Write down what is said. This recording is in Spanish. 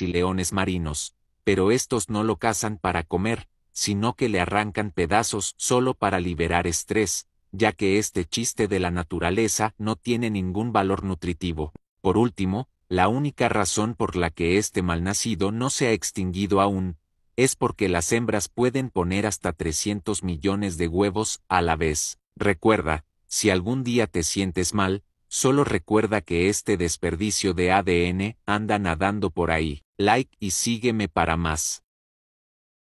y leones marinos, pero estos no lo cazan para comer, sino que le arrancan pedazos solo para liberar estrés, ya que este chiste de la naturaleza no tiene ningún valor nutritivo. Por último, la única razón por la que este malnacido no se ha extinguido aún, es porque las hembras pueden poner hasta 300 millones de huevos a la vez. Recuerda, si algún día te sientes mal, solo recuerda que este desperdicio de ADN anda nadando por ahí. Like y sígueme para más.